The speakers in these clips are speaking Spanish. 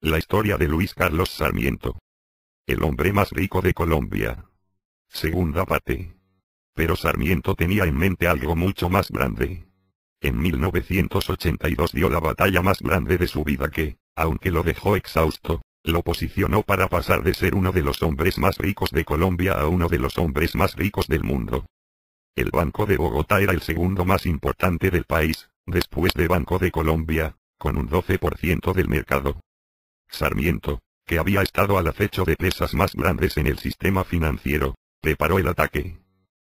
La historia de Luis Carlos Sarmiento. El hombre más rico de Colombia. Segunda parte. Pero Sarmiento tenía en mente algo mucho más grande. En 1982 dio la batalla más grande de su vida que, aunque lo dejó exhausto, lo posicionó para pasar de ser uno de los hombres más ricos de Colombia a uno de los hombres más ricos del mundo. El Banco de Bogotá era el segundo más importante del país, después de Banco de Colombia, con un 12% del mercado. Sarmiento, que había estado al acecho de presas más grandes en el sistema financiero, preparó el ataque.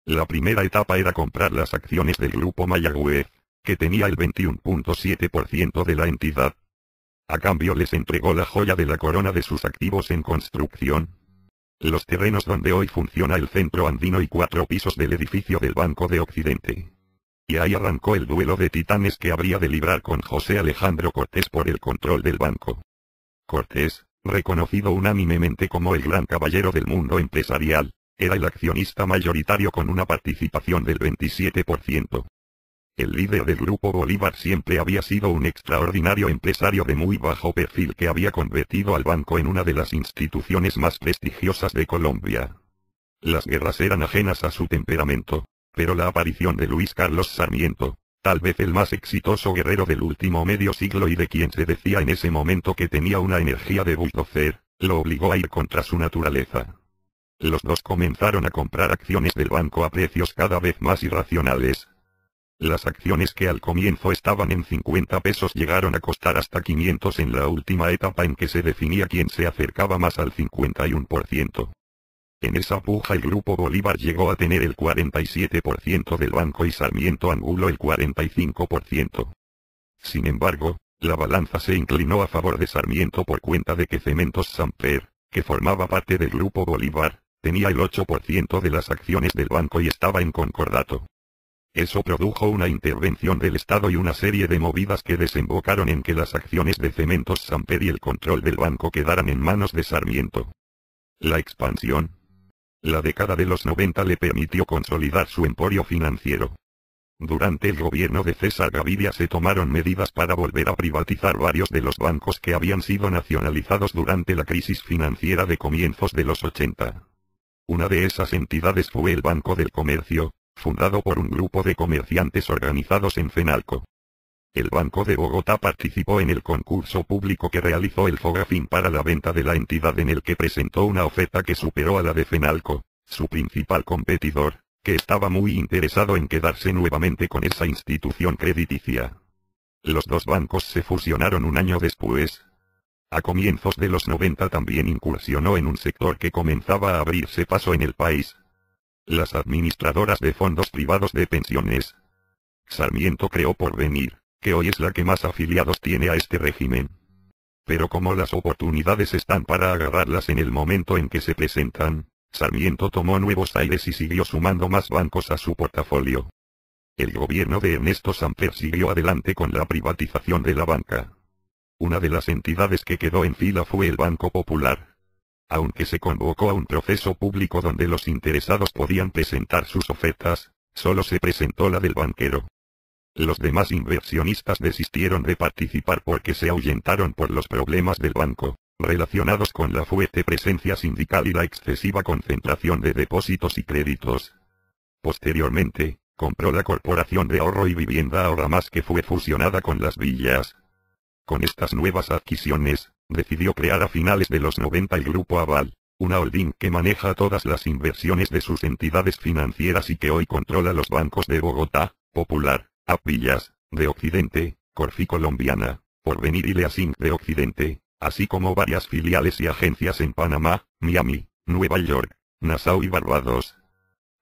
La primera etapa era comprar las acciones del grupo Mayagüez, que tenía el 21.7% de la entidad. A cambio les entregó la joya de la corona de sus activos en construcción. Los terrenos donde hoy funciona el centro andino y cuatro pisos del edificio del Banco de Occidente. Y ahí arrancó el duelo de titanes que habría de librar con José Alejandro Cortés por el control del banco. Cortés, reconocido unánimemente como el gran caballero del mundo empresarial, era el accionista mayoritario con una participación del 27%. El líder del grupo Bolívar siempre había sido un extraordinario empresario de muy bajo perfil que había convertido al banco en una de las instituciones más prestigiosas de Colombia. Las guerras eran ajenas a su temperamento, pero la aparición de Luis Carlos Sarmiento, tal vez el más exitoso guerrero del último medio siglo y de quien se decía en ese momento que tenía una energía de bulldozer, lo obligó a ir contra su naturaleza. Los dos comenzaron a comprar acciones del banco a precios cada vez más irracionales. Las acciones que al comienzo estaban en 50 pesos llegaron a costar hasta 500 en la última etapa en que se definía quién se acercaba más al 51%. En esa puja el Grupo Bolívar llegó a tener el 47% del banco y Sarmiento Angulo el 45%. Sin embargo, la balanza se inclinó a favor de Sarmiento por cuenta de que Cementos Samper, que formaba parte del Grupo Bolívar, tenía el 8% de las acciones del banco y estaba en concordato. Eso produjo una intervención del Estado y una serie de movidas que desembocaron en que las acciones de Cementos Samper y el control del banco quedaran en manos de Sarmiento. La expansión, la década de los 90 le permitió consolidar su emporio financiero. Durante el gobierno de César Gaviria se tomaron medidas para volver a privatizar varios de los bancos que habían sido nacionalizados durante la crisis financiera de comienzos de los 80. Una de esas entidades fue el Banco del Comercio, fundado por un grupo de comerciantes organizados en Fenalco. El Banco de Bogotá participó en el concurso público que realizó el Fogafin para la venta de la entidad en el que presentó una oferta que superó a la de Fenalco, su principal competidor, que estaba muy interesado en quedarse nuevamente con esa institución crediticia. Los dos bancos se fusionaron un año después. A comienzos de los 90 también incursionó en un sector que comenzaba a abrirse paso en el país. Las administradoras de fondos privados de pensiones. Sarmiento creó por venir hoy es la que más afiliados tiene a este régimen. Pero como las oportunidades están para agarrarlas en el momento en que se presentan, Sarmiento tomó nuevos aires y siguió sumando más bancos a su portafolio. El gobierno de Ernesto Samper siguió adelante con la privatización de la banca. Una de las entidades que quedó en fila fue el Banco Popular. Aunque se convocó a un proceso público donde los interesados podían presentar sus ofertas, solo se presentó la del banquero. Los demás inversionistas desistieron de participar porque se ahuyentaron por los problemas del banco, relacionados con la fuerte presencia sindical y la excesiva concentración de depósitos y créditos. Posteriormente, compró la Corporación de Ahorro y Vivienda ahora más que fue fusionada con las villas. Con estas nuevas adquisiciones, decidió crear a finales de los 90 el Grupo Aval, una holding que maneja todas las inversiones de sus entidades financieras y que hoy controla los bancos de Bogotá, Popular, Villas, de Occidente, Corfi Colombiana, Porvenir y Leasing de Occidente, así como varias filiales y agencias en Panamá, Miami, Nueva York, Nassau y Barbados.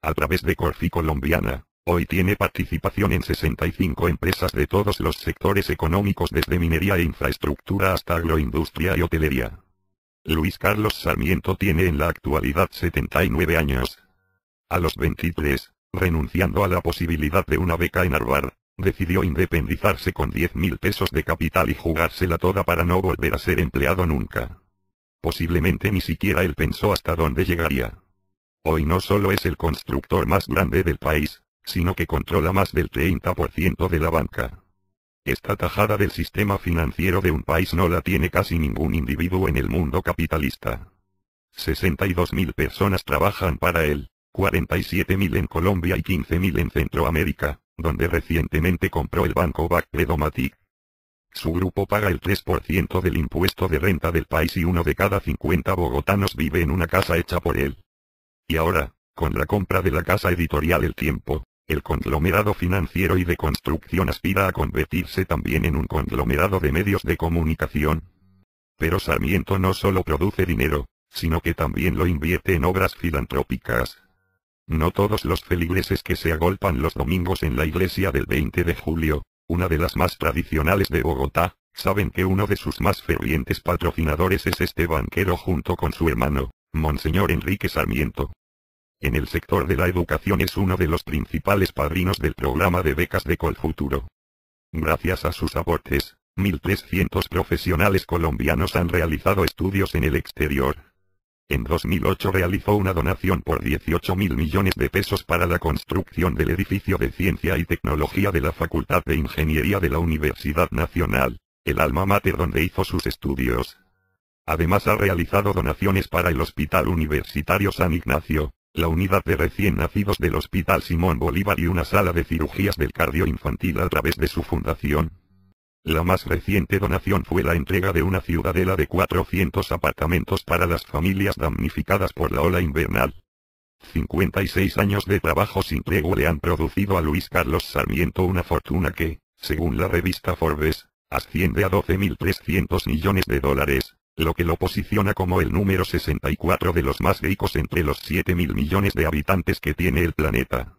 A través de Corfi Colombiana, hoy tiene participación en 65 empresas de todos los sectores económicos desde minería e infraestructura hasta agroindustria y hotelería. Luis Carlos Sarmiento tiene en la actualidad 79 años. A los 23, renunciando a la posibilidad de una beca en Harvard, Decidió independizarse con 10 mil pesos de capital y jugársela toda para no volver a ser empleado nunca. Posiblemente ni siquiera él pensó hasta dónde llegaría. Hoy no solo es el constructor más grande del país, sino que controla más del 30% de la banca. Esta tajada del sistema financiero de un país no la tiene casi ningún individuo en el mundo capitalista. 62.000 personas trabajan para él, 47.000 en Colombia y 15.000 en Centroamérica, donde recientemente compró el banco Bacredomatic. Su grupo paga el 3% del impuesto de renta del país y uno de cada 50 bogotanos vive en una casa hecha por él. Y ahora, con la compra de la casa editorial El Tiempo, el conglomerado financiero y de construcción aspira a convertirse también en un conglomerado de medios de comunicación. Pero Sarmiento no solo produce dinero, sino que también lo invierte en obras filantrópicas. No todos los feligreses que se agolpan los domingos en la iglesia del 20 de julio, una de las más tradicionales de Bogotá, saben que uno de sus más fervientes patrocinadores es este banquero junto con su hermano, Monseñor Enrique Sarmiento. En el sector de la educación es uno de los principales padrinos del programa de becas de Colfuturo. Gracias a sus aportes, 1.300 profesionales colombianos han realizado estudios en el exterior, en 2008 realizó una donación por 18 mil millones de pesos para la construcción del edificio de Ciencia y Tecnología de la Facultad de Ingeniería de la Universidad Nacional, el alma mater donde hizo sus estudios. Además ha realizado donaciones para el Hospital Universitario San Ignacio, la unidad de recién nacidos del Hospital Simón Bolívar y una sala de cirugías del cardio infantil a través de su fundación. La más reciente donación fue la entrega de una ciudadela de 400 apartamentos para las familias damnificadas por la ola invernal. 56 años de trabajo sin tregua le han producido a Luis Carlos Sarmiento una fortuna que, según la revista Forbes, asciende a 12.300 millones de dólares, lo que lo posiciona como el número 64 de los más ricos entre los 7.000 millones de habitantes que tiene el planeta.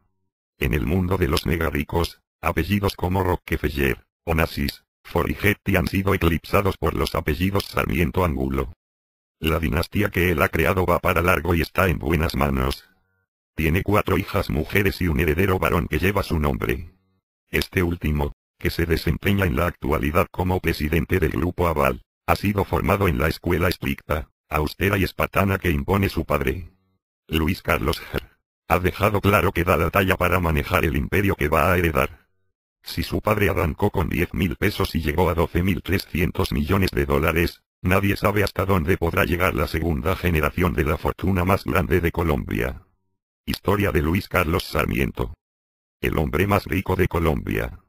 En el mundo de los mega ricos, apellidos como Rockefeller, Onassis, Forigetti han sido eclipsados por los apellidos Sarmiento Angulo. La dinastía que él ha creado va para largo y está en buenas manos. Tiene cuatro hijas mujeres y un heredero varón que lleva su nombre. Este último, que se desempeña en la actualidad como presidente del grupo Aval, ha sido formado en la escuela estricta, austera y espatana que impone su padre. Luis Carlos Herr. Ha dejado claro que da la talla para manejar el imperio que va a heredar. Si su padre arrancó con 10 mil pesos y llegó a 12.300 millones de dólares, nadie sabe hasta dónde podrá llegar la segunda generación de la fortuna más grande de Colombia. Historia de Luis Carlos Sarmiento. El hombre más rico de Colombia.